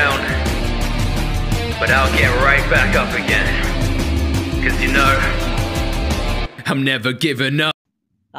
down, but I'll get right back up again. Cause you know, I'm never giving up.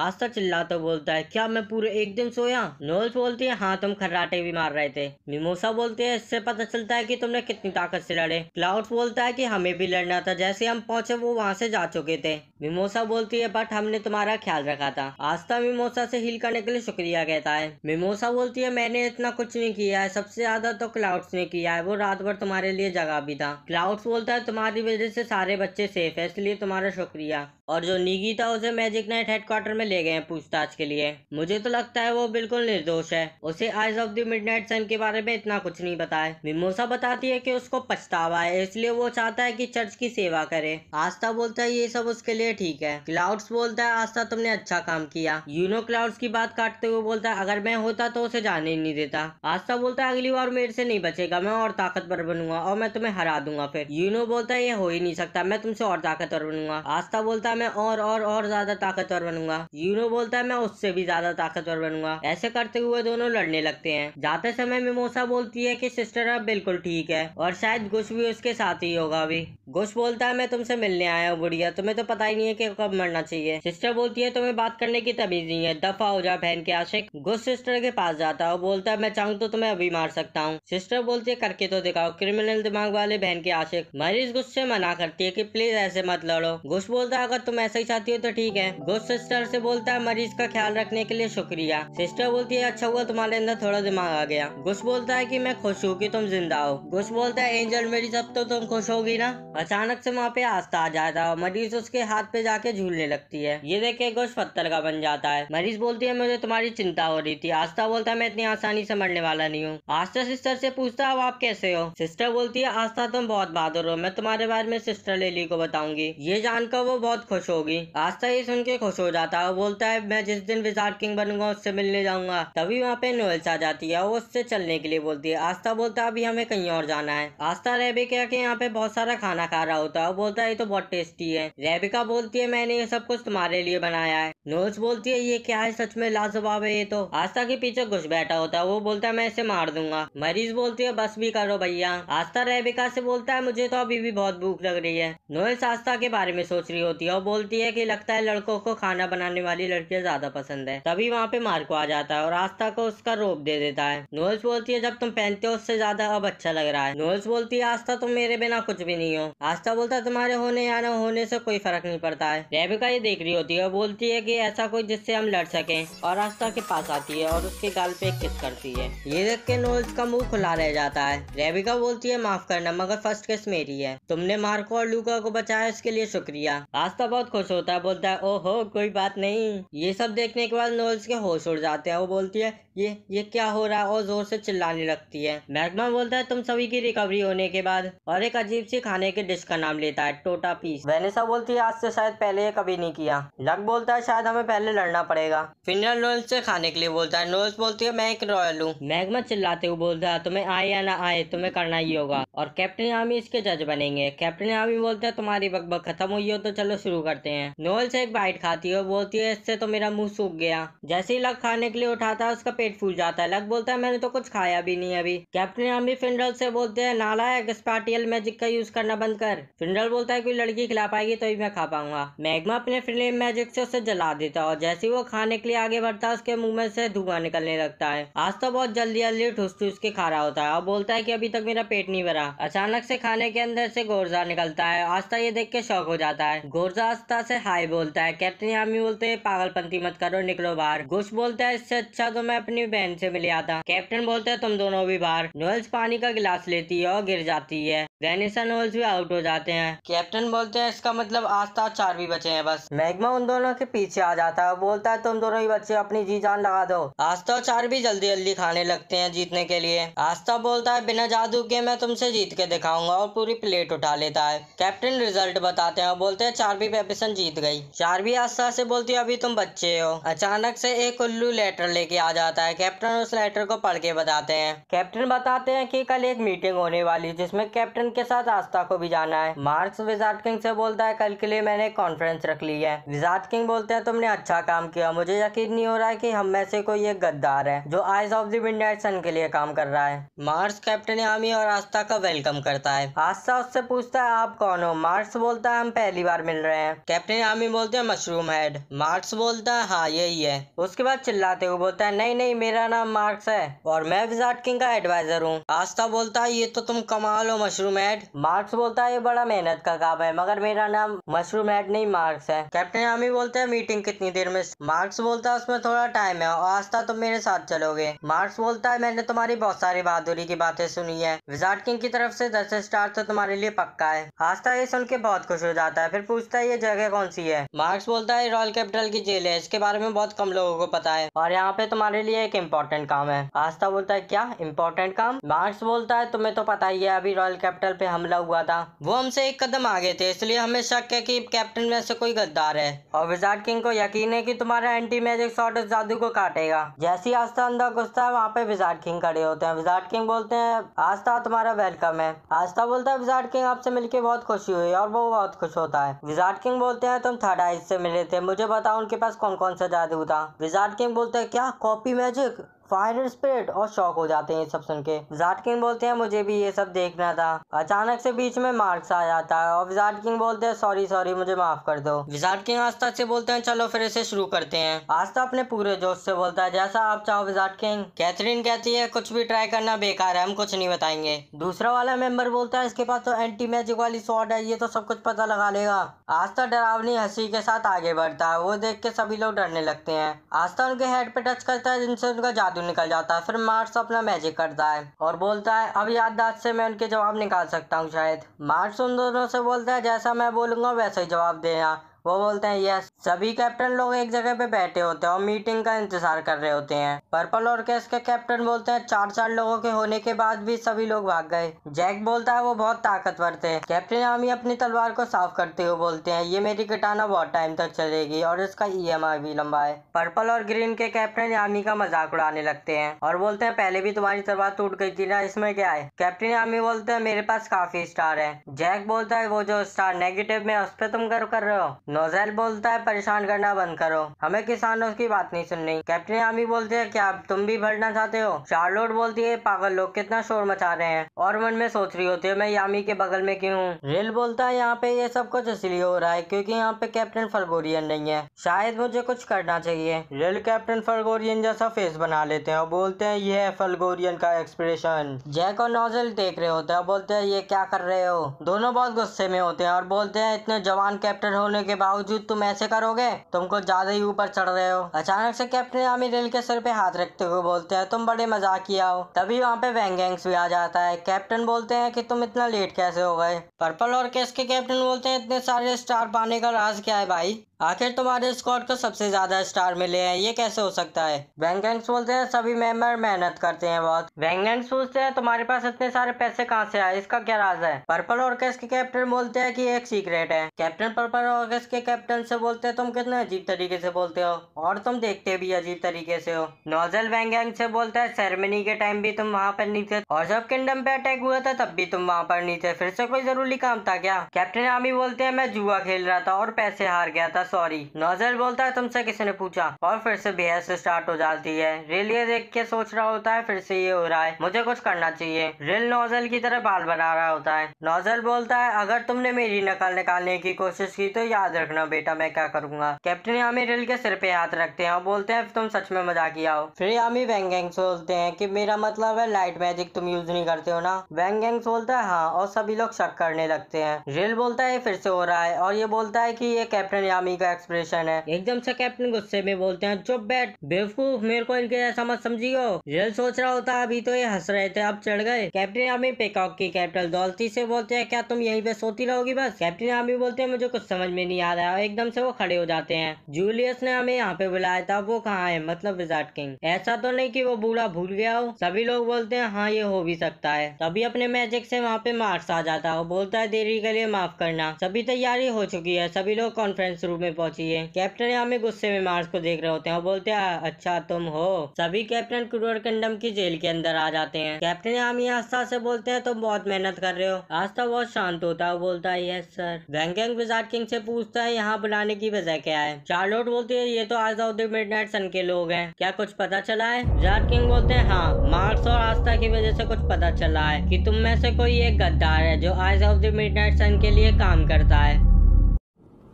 आस्था चिल्लाता बोलता है क्या मैं पूरे एक दिन सोया नोल्स बोलती है हाँ तुम खर्राटे भी मार रहे थे मिमोसा बोलते हैं इससे पता चलता है कि तुमने कितनी ताकत से लड़े क्लाउड बोलता है कि हमें भी लड़ना था जैसे हम पहुंचे वो वहाँ से जा चुके थे मिमोसा बोलती है बट हमने तुम्हारा ख्याल रखा था आस्था मिमोसा से हील करने के लिए शुक्रिया कहता है मिमोसा बोलती है मैंने इतना कुछ नहीं किया है सबसे ज्यादा तो क्लाउड्स ने किया है वो रात भर तुम्हारे लिए जगह भी था क्लाउड्स बोलता है तुम्हारी वजह से सारे बच्चे सेफ है इसलिए तुम्हारा शुक्रिया और जो निगी था उसे मैजिक नाइट हेडक्वार्टर में ले गए हैं पूछताछ के लिए मुझे तो लगता है वो बिल्कुल निर्दोष है उसे eyes of the midnight sun के बारे में इतना कुछ नहीं बताए मिमोसा बताती है कि उसको पछतावा है इसलिए वो चाहता है कि चर्च की सेवा करे आस्था बोलता है ये सब उसके लिए ठीक है क्लाउड्स बोलता है आस्था तुमने अच्छा काम किया यूनो क्लाउड्स की बात काटते हुए बोलता है अगर मैं होता तो उसे जाने ही नहीं देता आस्था बोलता है अगली बार मेरे से नहीं बचेगा मैं और ताकतवर बनूंगा और मैं तुम्हें हरा दूंगा फिर यूनो बोलता है ये हो ही नहीं सकता मैं तुमसे और ताकतवर बनूंगा आस्था बोलता है है मैं और और और ज्यादा ताकतवर बनूंगा यूरो बोलता है मैं उससे भी ज्यादा ताकतवर बनूंगा ऐसे करते हुए दोनों लड़ने लगते हैं जाते समय मिमोसा बोलती है कि सिस्टर अब बिल्कुल ठीक है और शायद गुश भी उसके साथ ही होगा अभी गुश बोलता है मैं तुमसे मिलने आया हूँ बुढ़िया तुम्हें तो पता ही नहीं है की कब मरना चाहिए सिस्टर बोलती है तुम्हें बात करने की तमीज नहीं है दफा हो जा बहन के आशिक गुश सिस्टर के पास जाता है और बोलता है मैं चाहूँ तो तुम्हें अभी मार सकता हूँ सिस्टर बोलती है करके तो दिखाओ क्रिमिनल दिमाग वाले बहन के आशिक मरीज गुस्से मना करती है की प्लीज ऐसे मत लड़ो गुश बोलता है अगर तुम ऐसा ही चाहती हो तो ठीक है गोस्ट सिस्टर से बोलता है मरीज का ख्याल रखने के लिए शुक्रिया सिस्टर बोलती है अच्छा हुआ तुम्हारे अंदर थोड़ा दिमाग आ गया गुस्स बोलता है की मैं खुश हूँ की तुम जिंदा हो गुस्स बोलता है एंजल मेरी सब तो तुम खुश होगी ना अचानक से वहाँ पे आस्था आ जाता है मरीज उसके हाथ पे जाके झूलने लगती है ये देख के गोश पत्थर का बन जाता है मरीज बोलती है मुझे तुम्हारी चिंता हो रही थी आस्था बोलता है मैं इतनी आसानी से मरने वाला नहीं हूँ आस्था सिस्टर से पूछता है आप कैसे हो सिस्टर बोलती है आस्था तुम बहुत बहादुर हो मैं तुम्हारे बारे में सिस्टर लेली को बताऊंगी ये जानकर वो बहुत खुश खुश होगी आस्था ये सुन के खुश हो जाता है बोलता है मैं जिस दिन विजार्ड किंग बनूंगा उससे मिलने जाऊंगा तभी वहाँ पे नोएल्स आ जाती है वो उससे चलने के लिए बोलती है आस्था बोलता है अभी हमें कहीं और जाना है आस्था रेबिका के यहाँ पे बहुत सारा खाना खा रहा होता है बोलता है ये तो बहुत टेस्टी है रेबिका बोलती है मैंने ये सब कुछ तुम्हारे लिए बनाया है नोएल्स बोलती है ये क्या है सच में लाजवाब है ये तो आस्था के पीछे घुस बैठा होता है वो बोलता है मैं इसे मार दूंगा मरीज बोलती है बस भी करो भैया आस्था रेबिका से बोलता है मुझे तो अभी भी बहुत भूख लग रही है नोएल्स आस्था के बारे में सोच रही होती है और बोलती है कि लगता है लड़कों को खाना बनाने वाली लड़कियां ज्यादा पसंद है तभी वहाँ पे मार्को आ जाता है और आस्था को उसका रोप दे देता है नोल्स बोलती है जब तुम पहनते हो उससे ज्यादा अब अच्छा लग रहा है नोल्स बोलती है आस्था तुम मेरे बिना कुछ भी नहीं हो आस्था बोलता तुम्हारे होने या न होने से कोई फर्क नहीं पड़ता है रेबिका ये देख रही होती है बोलती है की ऐसा कोई जिससे हम लड़ सके और आस्था के पास आती है और उसके गाल पे किस करती है ये देख के नोल्स का मुंह खुला रह जाता है रेबिका बोलती है माफ करना मगर फर्स्ट किस मेरी है तुमने मार्को और लूका को बचाया इसके लिए शुक्रिया आस्था बहुत खुश होता है बोलता है ओहो कोई बात नहीं ये सब देखने के बाद नोल्स के होश उड़ जाते हैं वो बोलती है ये ये क्या हो रहा है और जोर से चिल्लाने लगती है मैग्मा बोलता है तुम सभी की रिकवरी होने के बाद और एक अजीब सी खाने के डिश का नाम लेता है टोटा पीस सब बोलती है आज से शायद पहले ये कभी नहीं किया लक बोलता है शायद हमें पहले लड़ना पड़ेगा फिनल नोल्स से खाने के लिए बोलता है नोल्स बोलती है मैं एक रॉयल हूँ मैग्मा चिल्लाते हुए बोलता है तुम्हें आए या ना आए तुम्हें करना ही होगा और कैप्टन आमी इसके जज बनेंगे कैप्टन आमी बोलता है तुम्हारी बकबक खत्म हुई हो तो चलो शुरू करते हैं नोल से एक बाइट खाती है और बोलती है इससे तो मेरा मुंह सूख गया जैसे ही लग खाने के लिए उठाता है उसका पेट फूल जाता है लग बोलता है मैंने तो कुछ खाया भी नहीं अभी कैप्टन अम्बी फिंडल से बोलते हैं है स्पाटियल मैजिक का यूज करना बंद कर फिंडल बोलता है कोई लड़की खिला पाएगी तो ही मैं खा पाऊंगा मैगमा अपने फिल्म मैजिक से उसे जला देता है और जैसे ही वो खाने के लिए आगे बढ़ता है उसके मुंह में से धुआं निकलने लगता है आज तो बहुत जल्दी जल्दी ठुस ठुस के खा रहा होता है और बोलता है की अभी तक मेरा पेट नहीं भरा अचानक से खाने के अंदर से गोरजा निकलता है आस्था ये देख के शौक हो जाता है गोरजा आस्था से हाय बोलता है कैप्टन यामी बोलते हैं पागलपंती मत करो निकलो बाहर घुस बोलता है इससे अच्छा तो मैं अपनी बहन से मिल आता कैप्टन बोलते हैं तुम दोनों भी बाहर नोएल्स पानी का गिलास लेती है और गिर जाती है वेनिसा नोएल्स भी आउट हो जाते हैं कैप्टन बोलते हैं इसका मतलब आस्था चार भी बचे हैं बस मैग्मा उन दोनों के पीछे आ जाता है बोलता है तुम दोनों ही बच्चे अपनी जी जान लगा दो आस्था चार भी जल्दी जल्दी खाने लगते हैं जीतने के लिए आस्था बोलता है बिना जादू के मैं तुमसे जीत के दिखाऊंगा और पूरी प्लेट उठा लेता है कैप्टन रिजल्ट बताते हैं और बोलते हैं चार भी वेबसन जीत गई चार भी आस्था से बोलती है अभी तुम बच्चे हो अचानक से एक उल्लू लेटर लेके आ जाता है कैप्टन उस लेटर को पढ़ के बताते हैं कैप्टन बताते हैं कि कल एक मीटिंग होने वाली जिसमें कैप्टन के साथ आस्था को भी जाना है मार्क्स विजार्ड किंग से बोलता है कल के लिए मैंने कॉन्फ्रेंस रख ली है विजार्ड किंग बोलते हैं तुमने अच्छा काम किया मुझे यकीन नहीं हो रहा है की हम में से कोई एक गद्दार है जो आइज ऑफ द सन के लिए काम कर रहा है मार्स कैप्टन आमी और आस्था का वेलकम करता है आस्था उससे पूछता है आप कौन हो मार्स बोलता है हम पहली बार मिल रहे हैं है कैप्टन आर्मी बोलते हैं मशरूम हेड मार्क्स बोलता है हाँ यही है उसके बाद चिल्लाते हुए बोलता है नहीं नहीं मेरा नाम मार्क्स है और मैं विजार्ड किंग का एडवाइजर हूँ आस्था बोलता है ये तो तुम कमाल हो मशरूम हेड मार्क्स बोलता है ये बड़ा मेहनत का काम है मगर मेरा नाम मशरूम हेड नहीं मार्क्स है कैप्टन आर्मी बोलते हैं मीटिंग कितनी देर में मार्क्स बोलता है उसमें थोड़ा टाइम है और आस्था तुम मेरे साथ चलोगे मार्क्स बोलता है मैंने तुम्हारी बहुत सारी बहादुरी की बातें सुनी है विजार्ड किंग की तरफ से दस स्टार तो तुम्हारे लिए पक्का है आस्था ये सुन के बहुत खुश हो जाता है फिर पूछता है ये ये जगह कौन सी है मार्क्स बोलता है रॉयल कैपिटल की जेल है इसके बारे में बहुत कम लोगों को पता है और यहाँ पे तुम्हारे लिए एक इम्पोर्टेंट काम है आस्था बोलता है क्या इम्पोर्टेंट काम मार्क्स बोलता है तुम्हें तो पता ही है अभी रॉयल कैपिटल पे हमला हुआ था वो हमसे एक कदम आगे थे इसलिए हमें शक है की कैप्टन में से कोई गद्दार है और विजार्ड किंग को यकीन है की तुम्हारा एंटी मैजिक शॉर्ट उस जादू को काटेगा जैसी आस्था अंदर घुसता है वहाँ पे विजार्ड किंग खड़े होते हैं विजार्ड किंग बोलते हैं आस्था तुम्हारा वेलकम है आस्था बोलता है विजार्ड किंग आपसे मिलकर बहुत खुशी हुई और वो बहुत खुश होता है विजार्ड किंग बोलते हैं तुम थर्ड आइज से मिले थे मुझे बताओ उनके पास कौन कौन सा जादू था विजार्ड किंग बोलते हैं क्या कॉपी मैजिक फायर स्प्रिट और शौक हो जाते हैं ये सब सुन के विराट किंग बोलते हैं मुझे भी ये सब देखना था अचानक से बीच में मार्क्स आ जाता है और विराट किंग बोलते हैं सॉरी सॉरी मुझे माफ कर दो विराट किंग आस्था से बोलते हैं चलो फिर इसे शुरू करते हैं आस्था अपने पूरे जोश से बोलता है जैसा आप चाहो विराट किंग कैथरीन कहती है कुछ भी ट्राई करना बेकार है हम कुछ नहीं बताएंगे दूसरा वाला मेंबर बोलता है इसके पास तो एंटी मैजिक वाली शॉर्ट है ये तो सब कुछ पता लगा लेगा आस्था डरावनी हंसी के साथ आगे बढ़ता है वो देख के सभी लोग डरने लगते हैं आस्था उनके हेड पे टच करता है जिनसे उनका जाता जादू निकल जाता है फिर मार्स अपना मैजिक करता है और बोलता है अब याददाश्त से मैं उनके जवाब निकाल सकता हूँ शायद मार्स उन दोनों से बोलता है जैसा मैं बोलूंगा वैसा ही जवाब देना वो बोलते हैं यस सभी कैप्टन लोग एक जगह पे बैठे होते हैं और मीटिंग का इंतजार कर रहे होते हैं पर्पल और केस के कैप्टन बोलते हैं चार चार लोगों के होने के बाद भी सभी लोग भाग गए जैक बोलता है वो बहुत ताकतवर थे कैप्टन आमी अपनी तलवार को साफ करते हुए बोलते हैं ये मेरी कटाना बहुत टाइम तक चलेगी और इसका ई e भी लंबा है पर्पल और ग्रीन के कैप्टन आमी का मजाक उड़ाने लगते हैं और बोलते हैं पहले भी तुम्हारी तलवार टूट गई थी ना इसमें क्या है कैप्टन आर्मी बोलते हैं मेरे पास काफी स्टार है जैक बोलता है वो जो स्टार नेगेटिव में उस पर तुम गर्व कर रहे हो नोजैल बोलता है परेशान करना बंद करो हमें किसानों की बात नहीं सुननी कैप्टन आमी बोलते हैं क्या तुम भी भरना चाहते हो चार्लोट बोलती है पागल लोग कितना शोर मचा रहे हैं और मन में सोच रही होती है मैं यामी के बगल में क्यों हूँ रेल बोलता है यहाँ पे ये सब कुछ इसलिए हो रहा है क्योंकि यहाँ पे कैप्टन फलगोरियन नहीं है शायद मुझे कुछ करना चाहिए रेल कैप्टन फलगोरियन जैसा फेस बना लेते हैं और बोलते हैं ये है फलगोरियन का एक्सप्रेशन जैक और नोजल देख रहे होते हैं और बोलते हैं ये क्या कर रहे हो दोनों बहुत गुस्से में होते हैं और बोलते हैं इतने जवान कैप्टन होने के बाद बावजूद तुम ऐसे करोगे तुमको ज्यादा ही ऊपर चढ़ रहे हो अचानक से कैप्टन आमिर रेल के सर पे हाथ रखते हुए बोलते हैं तुम बड़े मजाक किया हो तभी वहाँ पे वैंगैंग्स भी आ जाता है कैप्टन बोलते हैं कि तुम इतना लेट कैसे हो गए पर्पल और केस के कैप्टन बोलते हैं इतने सारे स्टार पाने का राज क्या है भाई आखिर तुम्हारे स्क्वाड को सबसे ज्यादा स्टार मिले हैं ये कैसे हो सकता है वेंगेंस बोलते हैं सभी मेंबर मेहनत करते हैं बहुत वेंगेंस पूछते हैं तुम्हारे पास इतने सारे पैसे कहाँ से आए इसका क्या राज है पर्पल ऑर्केस्ट के कैप्टन बोलते हैं कि एक सीक्रेट है कैप्टन पर्पल ऑर्केस्ट के कैप्टन से बोलते हैं तुम कितने अजीब तरीके से बोलते हो और तुम देखते भी अजीब तरीके से हो नोजल वेंगेंग से बोलते है सेरेमनी के टाइम भी तुम वहाँ पर नहीं थे और जब किंगडम पे अटैक हुआ था तब भी तुम वहाँ पर नहीं थे फिर से कोई जरूरी काम था क्या कैप्टन आमी बोलते हैं मैं जुआ खेल रहा था और पैसे हार गया था सॉरी नोजल बोलता है तुमसे किसी ने पूछा और फिर से बेहस स्टार्ट हो जाती है रिल ये देख के सोच रहा होता है फिर से ये हो रहा है मुझे कुछ करना चाहिए रिल नोजल की तरह बाल बना रहा होता है नोजल बोलता है अगर तुमने मेरी नकल निकालने की कोशिश की तो याद रखना बेटा मैं क्या करूंगा कैप्टन यामी रिल के सिर पे हाथ रखते हैं और बोलते हैं तुम सच में किया हो फिर यामी वैंगैंग बोलते हैं कि मेरा मतलब है लाइट मैजिक तुम यूज नहीं करते हो ना वैंगैंग बोलता है हाँ और सभी लोग शक करने लगते हैं रिल बोलता है फिर से हो रहा है और ये बोलता है की ये कैप्टन यामी आदमी का एक्सप्रेशन है एकदम से कैप्टन गुस्से में बोलते हैं चुप बैठ बेवकूफ मेरे को इनके जैसा मत समझियो रियल सोच रहा होता अभी तो ये हंस रहे थे अब चढ़ गए कैप्टन आर्मी पेकॉक की कैपिटल दौलती से बोलते हैं क्या तुम यहीं पे सोती रहोगी बस कैप्टन आर्मी बोलते हैं मुझे कुछ समझ में नहीं आ रहा है एकदम से वो खड़े हो जाते हैं जूलियस ने हमें यहाँ पे बुलाया था वो कहाँ है मतलब विजार्ट किंग ऐसा तो नहीं की वो बूढ़ा भूल गया हो सभी लोग बोलते हैं हाँ ये हो भी सकता है तभी अपने मैजिक से वहाँ पे मार्क्स आ जाता है बोलता है देरी के लिए माफ करना सभी तैयारी हो चुकी है सभी लोग कॉन्फ्रेंस रूम पे पहुंची है कैप्टन यहाँ में गुस्से में मार्स को देख रहे होते हैं और बोलते हैं अच्छा तुम हो सभी कैप्टन क्रूर कंडम की जेल के अंदर आ जाते हैं कैप्टन यामी आस्था से बोलते हैं तुम बहुत मेहनत कर रहे हो आस्था बहुत शांत होता है बोलता है यस सर वैंगैंग विजार्ड किंग से पूछता है यहाँ बुलाने की वजह क्या है चार्लोट बोलती है ये तो आज ऑफ दिड मिड नाइट सन के लोग हैं क्या कुछ पता चला है विजार्ड किंग बोलते हैं हाँ मार्क्स और आस्था की वजह से कुछ पता चला है की तुम में से कोई एक गद्दार है जो आज ऑफ द मिड सन के लिए काम करता है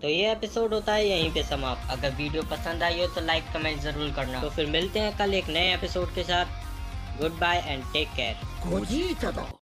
तो ये एपिसोड होता है यहीं पे समाप्त अगर वीडियो पसंद आई हो तो लाइक कमेंट जरूर करना तो फिर मिलते हैं कल एक नए एपिसोड के साथ goodbye and take care